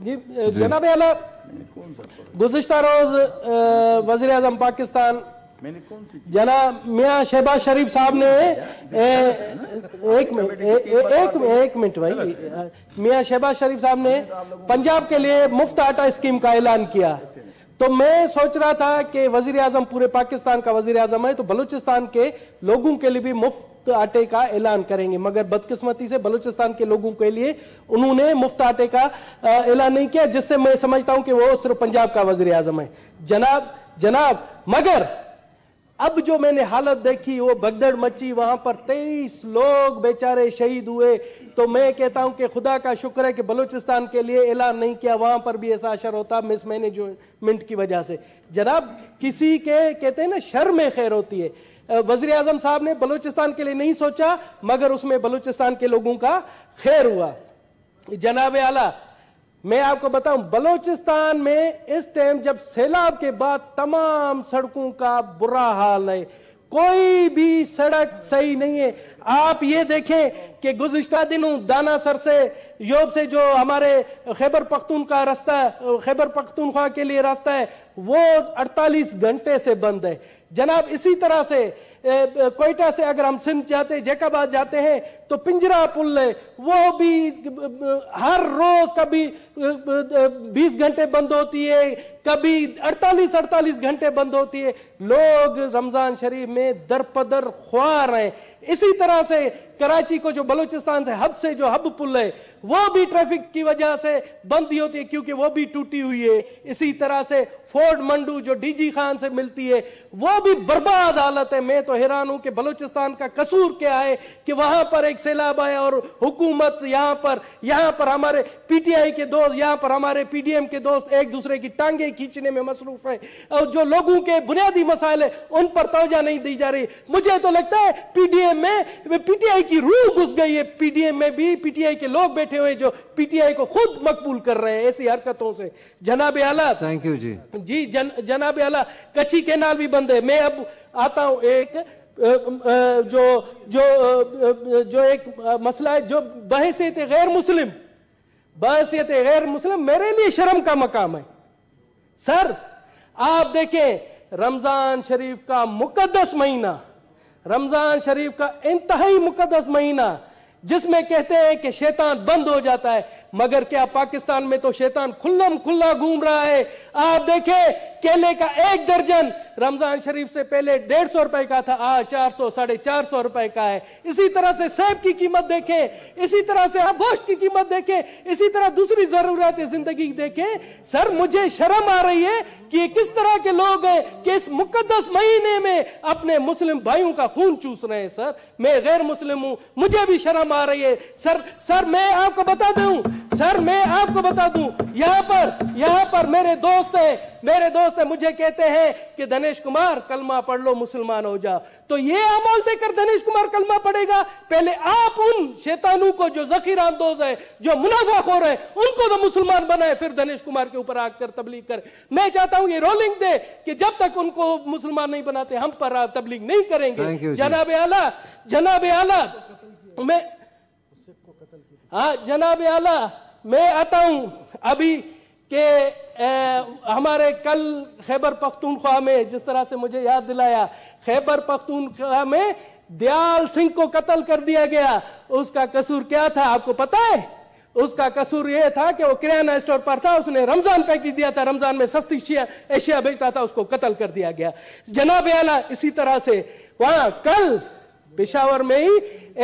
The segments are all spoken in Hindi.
जनाब आला गुजशत रोज वजी अजम पाकिस्तान जना मियाँ शहबाज शरीफ साहब ने एक मिनट एक एक मिनट भाई मियाँ शहबाज शरीफ साहब ने पंजाब के लिए मुफ्त आटा स्कीम का ऐलान किया तो मैं सोच रहा था कि वजीर आजम पूरे पाकिस्तान का वजीर आजम है तो बलूचिस्तान के लोगों के लिए भी मुफ्त आटे का ऐलान करेंगे मगर बदकिस्मती से बलूचिस्तान के लोगों के लिए उन्होंने मुफ्त आटे का ऐलान नहीं किया जिससे मैं समझता हूं कि वो सिर्फ पंजाब का वजीर आजम है जनाब जनाब मगर अब जो मैंने हालत देखी वो भगदड़ मची वहां पर तेईस लोग बेचारे शहीद हुए तो मैं कहता हूं कि खुदा का शुक्र है कि बलूचिस्तान के लिए ऐलान नहीं किया वहां पर भी ऐसा असर होता मिस मैनेजमेंट की वजह से जनाब किसी के कहते हैं ना शर में खैर होती है वजीर अजम साहब ने बलूचिस्तान के लिए नहीं सोचा मगर उसमें बलूचिस्तान के लोगों का खैर हुआ जनाब आला मैं आपको बताऊं बलोचिस्तान में इस टाइम जब सैलाब के बाद तमाम सड़कों का बुरा हाल है कोई भी सड़क सही नहीं है आप ये देखें कि गुजशत दिनों दाना सर से योब से जो हमारे खैबर पख्तून का रास्ता खैबर पख्तूनख्वा के लिए रास्ता है वो 48 घंटे से बंद है जनाब इसी तरह से कोयटा से अगर हम सिंध जाते जैकाबाद जाते हैं तो पिंजरा पुल है वो भी हर रोज कभी 20 घंटे बंद होती है कभी 48 48 घंटे बंद होती है लोग रमजान शरीफ में दर पदर ख्वार हैं इसी तरह से कराची को जो बलूचिस्तान से हब से जो हब पुल है वो भी ट्रैफिक की वजह से बंद ही होती है क्योंकि वो भी टूटी हुई है इसी तरह से फोर्ड मंडू जो डीजी खान से मिलती है वो भी बर्बाद हालत है मैं तो हैरान हूं कि बलूचिस्तान का कसूर क्या है कि वहां पर एक सैलाब आया और हुकूमत यहां पर यहां पर हमारे पीटीआई के दोस्त यहां पर हमारे पीडीएम के दोस्त एक दूसरे की टांगे खींचने में मसरूफ है और जो लोगों के बुनियादी मसाइल है उन पर तोजा नहीं दी जा रही मुझे तो लगता है पीडीएम में पीटीआई की रूह घुस गई है पीडीएम में भी पीटीआई के लोग बैठे हुए जो पीटीआई को खुद मकबूल कर रहे हैं ऐसी हरकतों से जनाब आला थैंक यू जी जी जन, जनाब आला कच्ची कैनाल भी बंद है मैं अब आता हूं एक जो जो जो एक मसला है जो बहसीत गैर मुस्लिम बहसीत गैर मुस्लिम मेरे लिए शर्म का मकाम है सर आप देखें रमजान शरीफ का मुकदस महीना रमजान शरीफ का इंतहाई मुकदस महीना जिसमें कहते हैं कि शैतान बंद हो जाता है मगर क्या पाकिस्तान में तो शैतान खुल्लम खुल्ला घूम रहा है आप देखें केले का एक दर्जन रमजान शरीफ से पहले डेढ़ सौ रुपए का था आज चार सौ साढ़े चार सौ रुपए का है इसी तरह से सेब की कीमत देखें इसी तरह से आप गोश्त की कीमत देखें इसी तरह दूसरी जरूरत जिंदगी देखें सर मुझे शर्म आ रही है कि किस तरह के लोग हैं कि इस मुकदस महीने में अपने मुस्लिम भाइयों का खून चूस रहे हैं सर मैं गैर मुस्लिम हूं मुझे भी शर्म कम आ रही है सर सर मैं आपको बता दूं सर मैं आपको बता दूं यहां पर यहां पर मेरे दोस्त हैं मेरे दोस्त हैं मुझे कहते हैं कि धनेश कुमार कलमा पढ़ लो मुसलमान हो जाओ तो ये अमल देकर धनेश कुमार कलमा पढ़ेगा पहले आप उन शैतानों को जो जखीर आंदोज है जो मुनाफा खो रहे उनको तो मुसलमान बनाए फिर धनेश कुमार के ऊपर आकर तबलीग कर मैं चाहता हूं ये रोलिंग दे कि जब तक उनको मुसलमान नहीं बनाते हम पर तबलीग नहीं करेंगे जनाब आला जनाब आला मैं हाँ जनाब आला मैं आता हूँ अभी के ए, हमारे कल खैबर पख्तूनख्वा में जिस तरह से मुझे याद दिलाया खैबर पख्तूनख्वा में दयाल सिंह को कत्ल कर दिया गया उसका कसूर क्या था आपको पता है उसका कसूर यह था कि वो किराना स्टोर पर था उसने रमजान पैकेज दिया था रमजान में सस्ती एशिया बेचता था उसको कत्ल कर दिया गया जनाब आला इसी तरह से वहां कल पेशावर में ही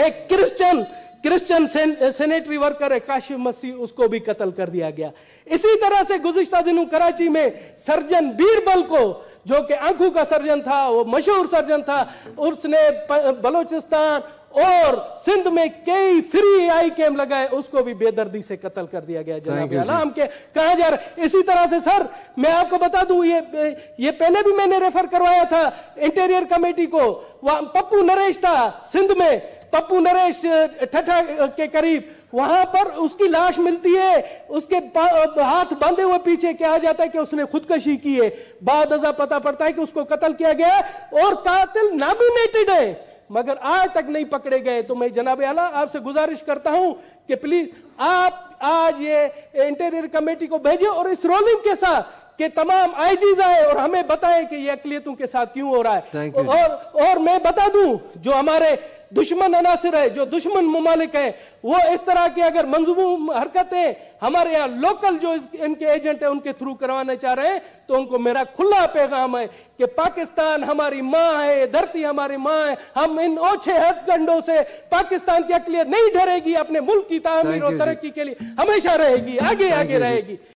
एक क्रिश्चियन क्रिश्चियन सेन, सेनेटरी वर्कर है काशिफ मसीह उसको भी कत्ल कर दिया गया इसी तरह से गुजश्ता दिनों कराची में सर्जन बीरबल को जो कि आंखों का सर्जन था वो मशहूर सर्जन था उसने बलोचिस्तान और सिंध में कई फ्री आई कैम लगाए उसको भी बेदर्दी से कत्ल कर दिया गया जनाब के कहा जा रहा इसी तरह से सर मैं आपको बता दूं ये ये पहले भी मैंने रेफर करवाया था इंटीरियर कमेटी को पप्पू नरेश था सिंध में पप्पू नरेश ठठा के करीब वहां पर उसकी लाश मिलती है उसके हाथ बांधे हुए पीछे कहा जाता है कि उसने खुदकशी की है बाद पता पड़ता है कि उसको कत्ल किया गया और कातिल नॉमिनेटेड है मगर आज तक नहीं पकड़े गए तो मैं जनाब आला आपसे गुजारिश करता हूं कि प्लीज आप आज ये इंटीरियर कमेटी को भेजिए और इस रोलिंग के साथ के तमाम आईजीज आए और हमें बताएं कि ये अकलियतों के साथ क्यों हो रहा है और और मैं बता दूं जो हमारे दुश्मन अनासर है जो दुश्मन ममालिक है वो इस तरह के अगर मंजूम हरकतें हमारे यहाँ लोकल जो इनके एजेंट है उनके थ्रू करवाना चाह रहे हैं तो उनको मेरा खुला पैगाम है कि पाकिस्तान हमारी माँ है धरती हमारी माँ है हम इन ओछे हथकंडों से पाकिस्तान की अकलियत नहीं डरेगी अपने मुल्क की तमीर और तरक्की के लिए हमेशा रहेगी आगे आगे रहेगी